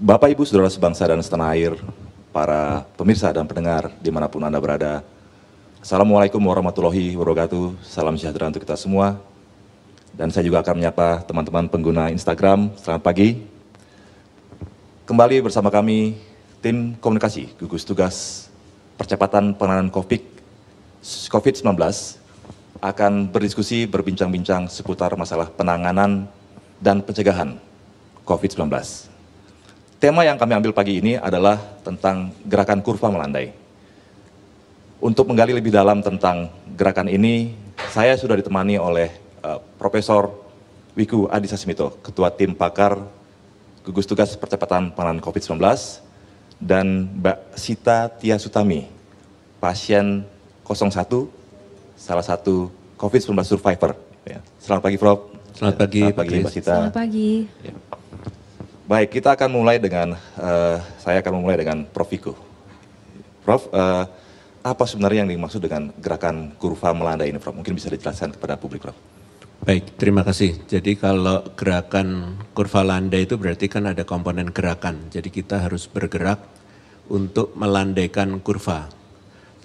Bapak Ibu Saudara sebangsa dan setanah air, para pemirsa dan pendengar dimanapun Anda berada, Assalamualaikum warahmatullahi wabarakatuh, salam sejahtera untuk kita semua. Dan saya juga akan menyapa teman-teman pengguna Instagram, selamat pagi. Kembali bersama kami, tim komunikasi gugus tugas percepatan penanganan COVID-19 akan berdiskusi, berbincang-bincang seputar masalah penanganan dan pencegahan COVID-19. Tema yang kami ambil pagi ini adalah tentang gerakan kurva melandai. Untuk menggali lebih dalam tentang gerakan ini, saya sudah ditemani oleh uh, Profesor Wiku Adhisa Smito, Ketua Tim Pakar Gugus Tugas Percepatan Penanganan COVID-19, dan Mbak Sita Tia Sutami, pasien 01, salah satu COVID-19 survivor. Ya, selamat pagi, Prof. Selamat pagi, Selamat pagi Mbak Sita. Selamat pagi. Ya. Baik, kita akan mulai dengan, uh, saya akan mulai dengan Prof. Viku. Prof, uh, apa sebenarnya yang dimaksud dengan gerakan kurva melanda ini, Prof? Mungkin bisa dijelaskan kepada publik, Prof. Baik, terima kasih. Jadi kalau gerakan kurva landa itu berarti kan ada komponen gerakan. Jadi kita harus bergerak untuk melandaikan kurva.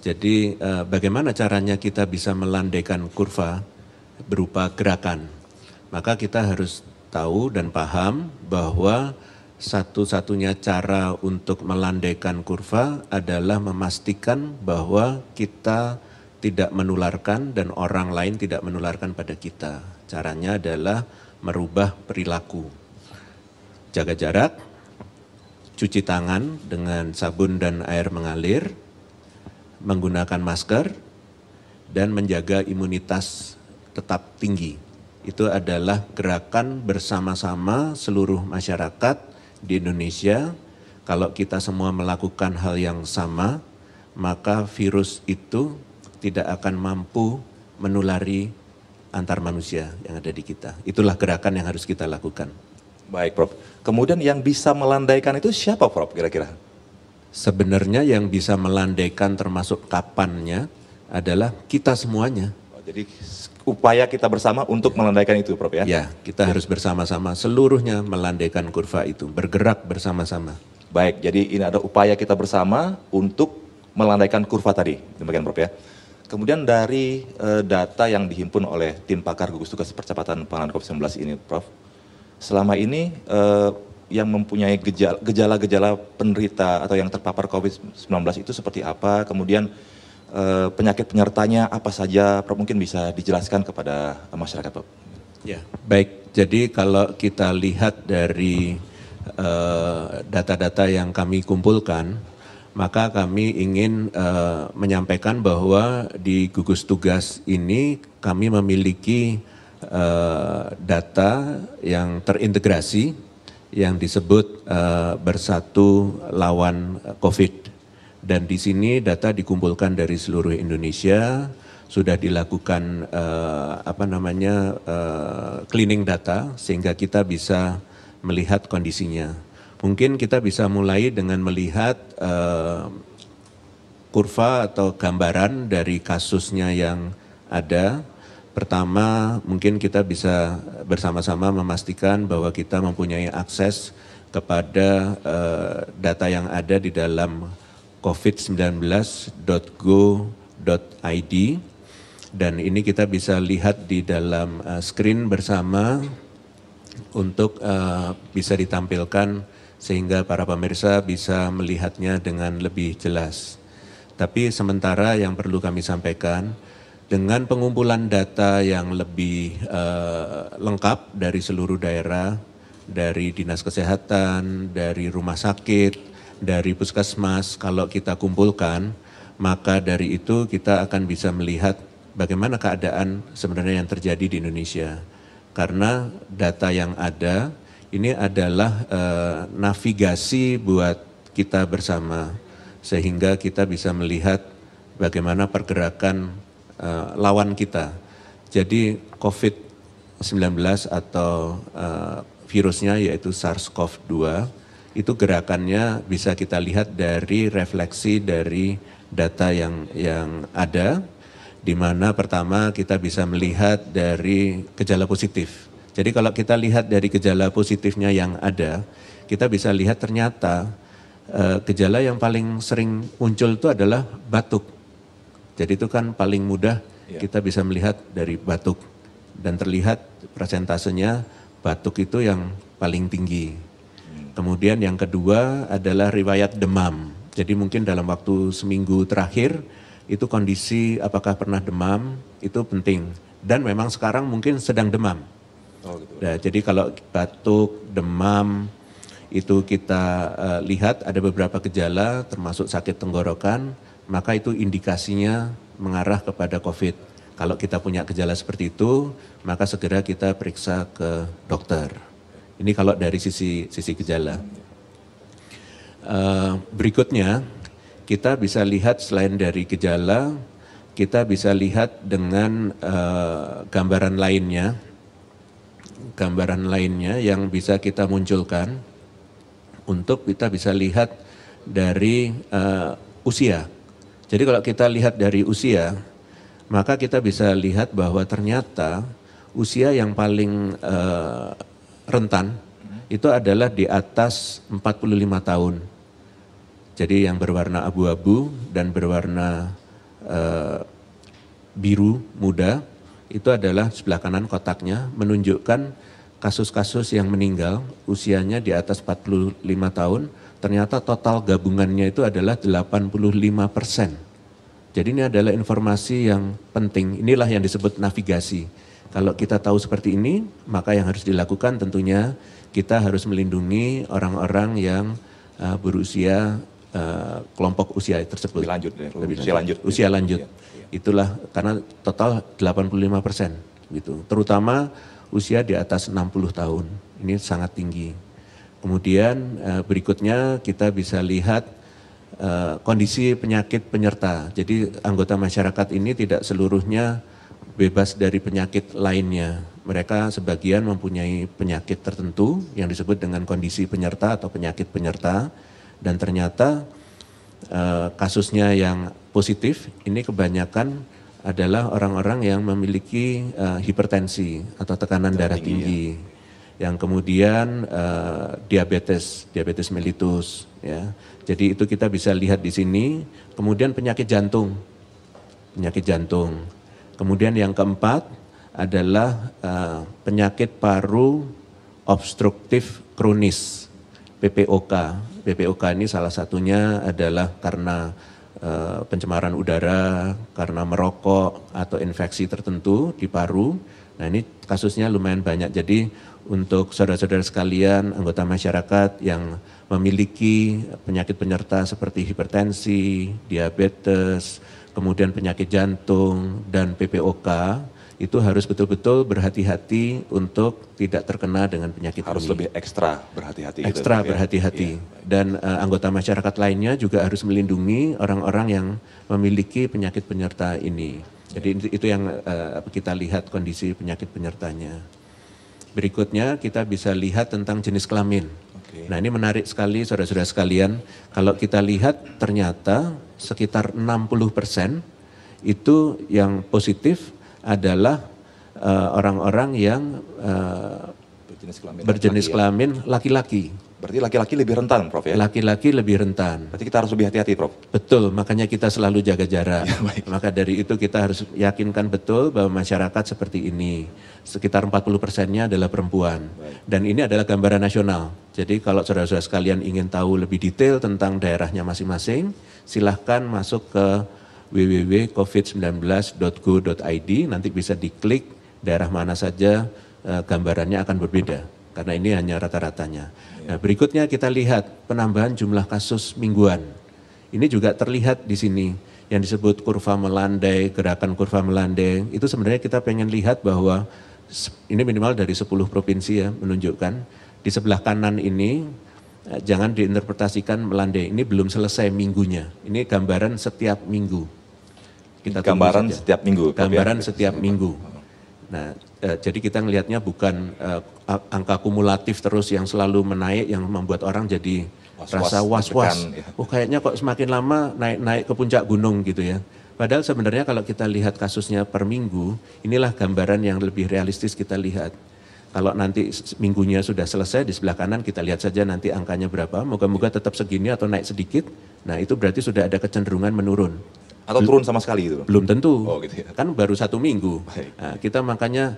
Jadi eh, bagaimana caranya kita bisa melandaikan kurva berupa gerakan? Maka kita harus tahu dan paham bahwa satu-satunya cara untuk melandaikan kurva adalah memastikan bahwa kita tidak menularkan dan orang lain tidak menularkan pada kita. Caranya adalah merubah perilaku. Jaga jarak, cuci tangan dengan sabun dan air mengalir, menggunakan masker, dan menjaga imunitas tetap tinggi itu adalah gerakan bersama-sama seluruh masyarakat di Indonesia. Kalau kita semua melakukan hal yang sama, maka virus itu tidak akan mampu menulari antar manusia yang ada di kita. Itulah gerakan yang harus kita lakukan. Baik, Prof. Kemudian yang bisa melandaikan itu siapa, Prof, kira-kira? Sebenarnya yang bisa melandaikan termasuk kapannya adalah kita semuanya jadi upaya kita bersama untuk melandaikan itu, Prof ya? Ya, kita ya. harus bersama-sama seluruhnya melandaikan kurva itu, bergerak bersama-sama. Baik, jadi ini ada upaya kita bersama untuk melandaikan kurva tadi, demikian Prof ya. Kemudian dari uh, data yang dihimpun oleh tim pakar gugus tugas percepatan penanganan COVID-19 ini, Prof, selama ini uh, yang mempunyai gejala-gejala penderita atau yang terpapar COVID-19 itu seperti apa? Kemudian Eh, penyakit penyertanya apa saja, Prof mungkin bisa dijelaskan kepada masyarakat, Prof. Ya, baik. Jadi kalau kita lihat dari eh, data-data uh, yang kami kumpulkan, maka kami ingin uh, menyampaikan bahwa di gugus tugas ini kami memiliki uh, data yang terintegrasi yang disebut uh, bersatu lawan COVID dan di sini data dikumpulkan dari seluruh Indonesia sudah dilakukan uh, apa namanya uh, cleaning data sehingga kita bisa melihat kondisinya. Mungkin kita bisa mulai dengan melihat uh, kurva atau gambaran dari kasusnya yang ada. Pertama, mungkin kita bisa bersama-sama memastikan bahwa kita mempunyai akses kepada uh, data yang ada di dalam covid19.go.id dan ini kita bisa lihat di dalam eh, screen bersama untuk eh, bisa ditampilkan sehingga para pemirsa bisa melihatnya dengan lebih jelas. Tapi sementara yang perlu kami sampaikan, dengan pengumpulan data yang lebih eh, lengkap dari seluruh daerah, dari dinas kesehatan, dari rumah sakit, dari puskesmas kalau kita kumpulkan, maka dari itu kita akan bisa melihat bagaimana keadaan sebenarnya yang terjadi di Indonesia. Karena data yang ada ini adalah eh, navigasi buat kita bersama sehingga kita bisa melihat bagaimana pergerakan eh, lawan kita. Jadi COVID-19 atau eh, virusnya yaitu SARS-CoV-2 itu gerakannya bisa kita lihat dari refleksi dari data yang yang ada di mana pertama kita bisa melihat dari gejala positif. Jadi kalau kita lihat dari gejala positifnya yang ada, kita bisa lihat ternyata e, gejala yang paling sering muncul itu adalah batuk. Jadi itu kan paling mudah ya. kita bisa melihat dari batuk dan terlihat presentasenya batuk itu yang paling tinggi. Kemudian yang kedua adalah riwayat demam. Jadi mungkin dalam waktu seminggu terakhir itu kondisi apakah pernah demam itu penting. Dan memang sekarang mungkin sedang demam. Oh, gitu. nah, jadi kalau batuk, demam itu kita uh, lihat ada beberapa gejala termasuk sakit tenggorokan, maka itu indikasinya mengarah kepada COVID. Kalau kita punya gejala seperti itu, maka segera kita periksa ke dokter. Ini kalau dari sisi sisi gejala. Uh, berikutnya kita bisa lihat selain dari gejala, kita bisa lihat dengan uh, gambaran lainnya, gambaran lainnya yang bisa kita munculkan untuk kita bisa lihat dari uh, usia. Jadi kalau kita lihat dari usia, maka kita bisa lihat bahwa ternyata usia yang paling uh, rentan itu adalah di atas 45 tahun. Jadi yang berwarna abu-abu dan berwarna uh, biru muda itu adalah sebelah kanan kotaknya menunjukkan kasus-kasus yang meninggal usianya di atas 45 tahun ternyata total gabungannya itu adalah 85 persen. Jadi ini adalah informasi yang penting. Inilah yang disebut navigasi kalau kita tahu seperti ini, maka yang harus dilakukan tentunya kita harus melindungi orang-orang yang uh, berusia uh, kelompok usia tersebut. Lebih lanjut, ya. Lebih usia lanjut. lanjut. Usia lanjut. Ya, ya. Itulah karena total 85 persen gitu. Terutama usia di atas 60 tahun. Ini sangat tinggi. Kemudian uh, berikutnya kita bisa lihat uh, kondisi penyakit penyerta. Jadi anggota masyarakat ini tidak seluruhnya bebas dari penyakit lainnya. Mereka sebagian mempunyai penyakit tertentu yang disebut dengan kondisi penyerta atau penyakit penyerta dan ternyata eh, kasusnya yang positif ini kebanyakan adalah orang-orang yang memiliki eh, hipertensi atau tekanan darah tinggi, ya. yang kemudian eh, diabetes, diabetes mellitus ya. Jadi itu kita bisa lihat di sini, kemudian penyakit jantung. Penyakit jantung Kemudian yang keempat adalah uh, penyakit paru obstruktif kronis PPOK. PPOK ini salah satunya adalah karena uh, pencemaran udara, karena merokok atau infeksi tertentu di paru Nah ini kasusnya lumayan banyak. Jadi untuk saudara-saudara sekalian, anggota masyarakat yang memiliki penyakit penyerta seperti hipertensi, diabetes, kemudian penyakit jantung, dan PPOK, itu harus betul-betul berhati-hati untuk tidak terkena dengan penyakit harus ini. Harus lebih ekstra berhati-hati. Gitu, ekstra gitu, berhati-hati. Ya, Dan uh, anggota masyarakat lainnya juga harus melindungi orang-orang yang memiliki penyakit penyerta ini. Jadi itu yang uh, kita lihat kondisi penyakit penyertanya. Berikutnya kita bisa lihat tentang jenis kelamin. Okay. Nah ini menarik sekali saudara-saudara sekalian. Kalau kita lihat ternyata sekitar 60% itu yang positif adalah eh, orang-orang uh, yang uh, berjenis kelamin laki-laki. Ya. Berarti laki-laki lebih rentan, Prof ya? Laki-laki lebih rentan. Berarti kita harus lebih hati-hati, Prof. Betul, makanya kita selalu jaga jarak. Ya, baik. Maka dari itu kita harus yakinkan betul bahwa masyarakat seperti ini. Sekitar 40 persennya adalah perempuan. Baik. Dan ini adalah gambaran nasional. Jadi kalau saudara-saudara sekalian ingin tahu lebih detail tentang daerahnya masing-masing, silahkan masuk ke www.covid19.go.id, nanti bisa diklik daerah mana saja eh, gambarannya akan berbeda karena ini hanya rata-ratanya. Nah, berikutnya kita lihat penambahan jumlah kasus mingguan. Ini juga terlihat di sini yang disebut kurva melandai, gerakan kurva melandai. Itu sebenarnya kita pengen lihat bahwa ini minimal dari 10 provinsi ya menunjukkan di sebelah kanan ini eh, jangan diinterpretasikan melandai. Ini belum selesai minggunya. Ini gambaran setiap minggu. Kita gambaran setiap minggu. Gambaran setiap minggu. Nah, e, jadi kita melihatnya bukan e, angka kumulatif terus yang selalu menaik yang membuat orang jadi was -was, rasa was-was. Ya. Oh, kayaknya kok semakin lama naik-naik ke puncak gunung gitu ya. Padahal sebenarnya kalau kita lihat kasusnya per minggu, inilah gambaran yang lebih realistis kita lihat. Kalau nanti minggunya sudah selesai di sebelah kanan kita lihat saja nanti angkanya berapa. Moga-moga tetap segini atau naik sedikit. Nah itu berarti sudah ada kecenderungan menurun atau turun sama sekali gitu? Belum tentu. Oh, gitu ya. Kan baru satu minggu. Baik. Nah, kita makanya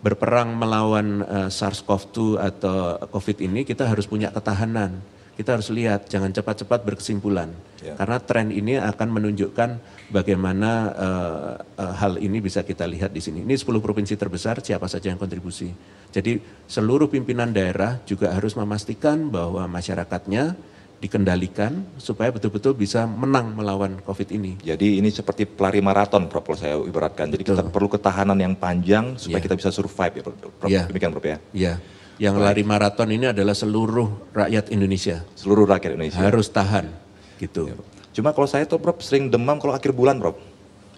berperang melawan uh, eh, SARS-CoV-2 atau COVID ini kita harus punya ketahanan. Kita harus lihat, jangan cepat-cepat berkesimpulan. Ya. Karena tren ini akan menunjukkan bagaimana uh, uh, hal ini bisa kita lihat di sini. Ini 10 provinsi terbesar, siapa saja yang kontribusi. Jadi seluruh pimpinan daerah juga harus memastikan bahwa masyarakatnya dikendalikan supaya betul-betul bisa menang melawan COVID ini. Jadi ini seperti pelari maraton, Prof. Kalau saya ibaratkan. Jadi Betul. kita perlu ketahanan yang panjang supaya yeah. kita bisa survive, ya, Prof. Yeah. Demikian, Prof. Ya. Yeah. Yang Baik. lari maraton ini adalah seluruh rakyat Indonesia. Seluruh rakyat Indonesia harus tahan, gitu. Ya, Cuma kalau saya tuh, Prof, sering demam kalau akhir bulan, Prof.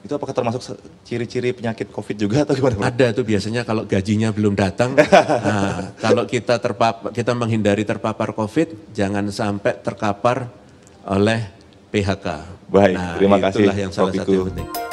Itu apakah termasuk ciri-ciri penyakit COVID juga atau gimana? Ada itu biasanya kalau gajinya belum datang. nah, kalau kita terpapar, kita menghindari terpapar COVID, jangan sampai terkapar oleh PHK. Baik, nah, terima kasih. Itulah yang salah satu yang penting.